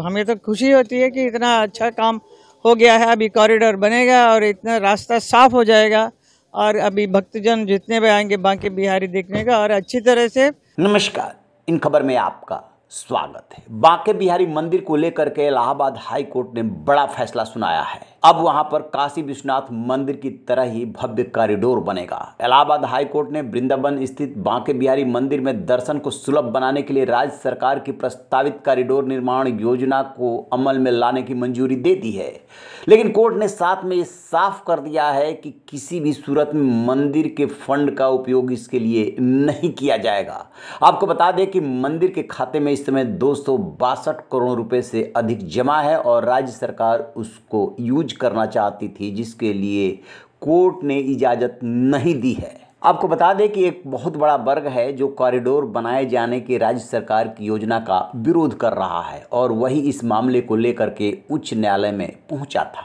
हमें तो खुशी होती है कि इतना अच्छा काम हो गया है अभी कॉरिडोर बनेगा और इतना रास्ता साफ हो जाएगा और अभी भक्तजन जितने भी आएंगे बांके बिहारी देखने का और अच्छी तरह से नमस्कार इन खबर में आपका स्वागत है बांके बिहारी मंदिर को लेकर के इलाहाबाद हाई कोर्ट ने बड़ा फैसला सुनाया है अब वहां पर काशी विश्वनाथ मंदिर की तरह ही भव्य कॉरिडोर बनेगा इलाहाबाद हाईकोर्ट ने वृंदावन स्थित बांके बिहारी मंदिर में दर्शन को सुलभ बनाने के लिए राज्य सरकार की प्रस्तावित कॉरिडोर निर्माण योजना को अमल में लाने की मंजूरी दे दी है लेकिन कोर्ट ने साथ में यह साफ कर दिया है कि किसी भी सूरत में मंदिर के फंड का उपयोग इसके लिए नहीं किया जाएगा आपको बता दें कि मंदिर के खाते में इस समय दो करोड़ रुपये से अधिक जमा है और राज्य सरकार उसको यूज करना चाहती थी जिसके लिए कोर्ट ने इजाज़त नहीं दी है आपको बता दें कि एक बहुत बड़ा वर्ग है जो कॉरिडोर बनाए जाने के राज्य सरकार की योजना का विरोध कर रहा है और वही इस मामले को लेकर के उच्च न्यायालय में पहुंचा था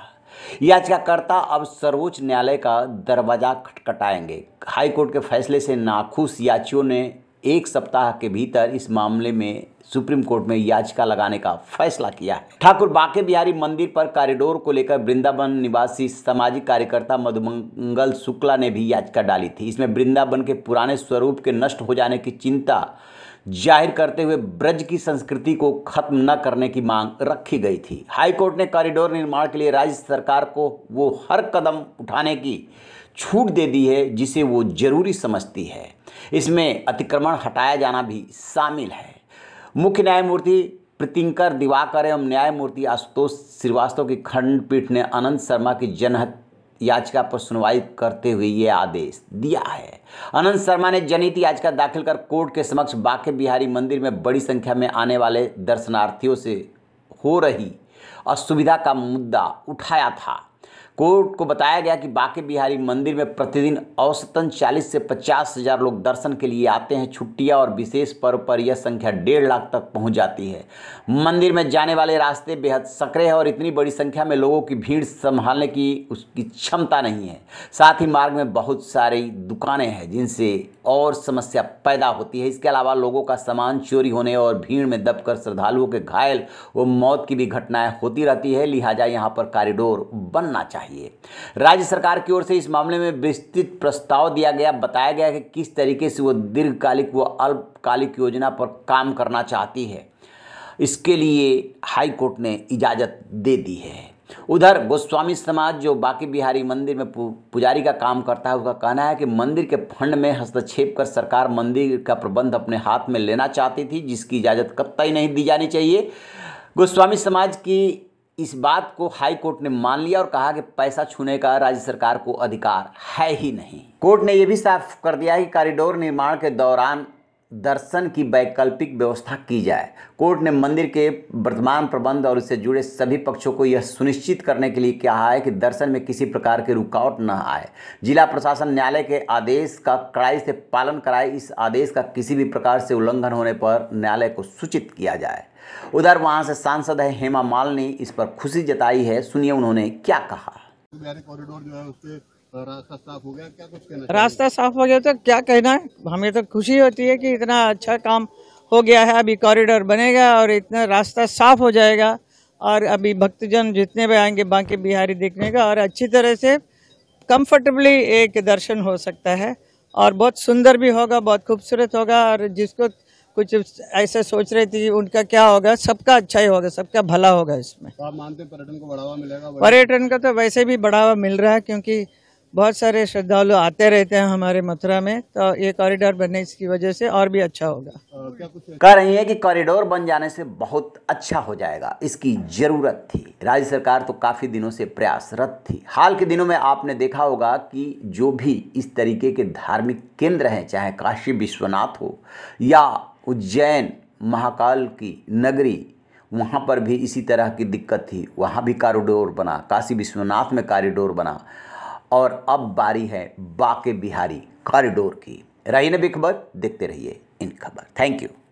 याचिकाकर्ता अब सर्वोच्च न्यायालय का दरवाज़ा खटखटाएंगे हाईकोर्ट के फैसले से नाखुश याचियों ने एक सप्ताह के भीतर इस मामले में सुप्रीम कोर्ट में याचिका लगाने का फैसला किया है ठाकुर बाके बिहारी मंदिर पर कॉरिडोर को लेकर वृंदावन निवासी सामाजिक कार्यकर्ता मधुमंगल शुक्ला ने भी याचिका डाली थी इसमें वृंदावन के पुराने स्वरूप के नष्ट हो जाने की चिंता जाहिर करते हुए ब्रज की संस्कृति को खत्म न करने की मांग रखी गई थी हाईकोर्ट ने कॉरिडोर निर्माण के लिए राज्य सरकार को वो हर कदम उठाने की छूट दे दी है जिसे वो जरूरी समझती है इसमें अतिक्रमण हटाया जाना भी शामिल है मुख्य न्यायमूर्ति प्रतिंकर दिवाकर एवं न्यायमूर्ति आशुतोष श्रीवास्तव की खंडपीठ ने अनंत शर्मा की जनहित याचिका पर सुनवाई करते हुए ये आदेश दिया है अनंत शर्मा ने जनहित याचिका दाखिल कर कोर्ट के समक्ष बाके बिहारी मंदिर में बड़ी संख्या में आने वाले दर्शनार्थियों से हो रही असुविधा का मुद्दा उठाया था कोर्ट को बताया गया कि बाके बिहारी मंदिर में प्रतिदिन औसतन 40 से पचास हज़ार लोग दर्शन के लिए आते हैं छुट्टियां और विशेष पर्व पर यह संख्या डेढ़ लाख तक पहुंच जाती है मंदिर में जाने वाले रास्ते बेहद सक्रिय हैं और इतनी बड़ी संख्या में लोगों की भीड़ संभालने की उसकी क्षमता नहीं है साथ ही मार्ग में बहुत सारी दुकानें हैं जिनसे और समस्या पैदा होती है इसके अलावा लोगों का सामान चोरी होने और भीड़ में दबकर श्रद्धालुओं के घायल व मौत की भी घटनाएं होती रहती है लिहाजा यहाँ पर कॉरिडोर बनना चाहिए राज्य सरकार की ओर से इस मामले में विस्तृत प्रस्ताव दिया गया बताया गया कि किस तरीके से वो दीर्घकालिक व अल्पकालिक योजना पर काम करना चाहती है इसके लिए हाईकोर्ट ने इजाज़त दे दी है उधर गोस्वामी समाज जो बाकी बिहारी मंदिर में पुजारी का काम करता है उसका कहना है कि मंदिर के फंड में हस्तक्षेप कर सरकार मंदिर का प्रबंध अपने हाथ में लेना चाहती थी जिसकी इजाज़त ही नहीं दी जानी चाहिए गोस्वामी समाज की इस बात को हाई कोर्ट ने मान लिया और कहा कि पैसा छूने का राज्य सरकार को अधिकार है ही नहीं कोर्ट ने यह भी साफ कर दिया कि कॉरिडोर निर्माण के दौरान दर्शन की वैकल्पिक व्यवस्था की जाए कोर्ट ने मंदिर के वर्तमान प्रबंध और इससे जुड़े सभी पक्षों को यह सुनिश्चित करने के लिए कहा है कि दर्शन में किसी प्रकार की रुकावट न आए जिला प्रशासन न्यायालय के आदेश का कड़ाई से पालन कराए इस आदेश का किसी भी प्रकार से उल्लंघन होने पर न्यायालय को सूचित किया जाए उधर वहाँ से सांसद है हेमा मालिनी इस पर खुशी जताई है सुनिए उन्होंने क्या कहा कॉरिडोर जो है उससे रास्ता साफ हो गया क्या कुछ रास्ता साफ हो गया तो क्या कहना है हमें तो खुशी होती है कि इतना अच्छा काम हो गया है अभी कॉरिडोर बनेगा और इतना रास्ता साफ हो जाएगा और अभी भक्तजन जितने भी आएंगे बांके बिहारी देखने का और अच्छी तरह से कंफर्टेबली एक दर्शन हो सकता है और बहुत सुंदर भी होगा बहुत खूबसूरत होगा और जिसको कुछ ऐसे सोच रहे थे उनका क्या होगा सबका अच्छा ही होगा सबका भला होगा इसमें तो आप मानते पर्यटन को बढ़ावा मिलेगा पर्यटन का तो वैसे भी बढ़ावा मिल रहा है क्योंकि बहुत सारे श्रद्धालु आते रहते हैं हमारे मथुरा में तो ये कॉरिडोर बनने की वजह से और भी अच्छा होगा कह रही है कि कॉरिडोर बन जाने से बहुत अच्छा हो जाएगा इसकी जरूरत थी राज्य सरकार तो काफ़ी दिनों से प्रयासरत थी हाल के दिनों में आपने देखा होगा कि जो भी इस तरीके के धार्मिक केंद्र हैं चाहे काशी विश्वनाथ हो या उज्जैन महाकाल की नगरी वहाँ पर भी इसी तरह की दिक्कत थी वहाँ भी कॉरिडोर बना काशी विश्वनाथ में कॉरिडोर बना और अब बारी है बाके बिहारी कॉरिडोर की रही नबी खबर देखते रहिए इन खबर थैंक यू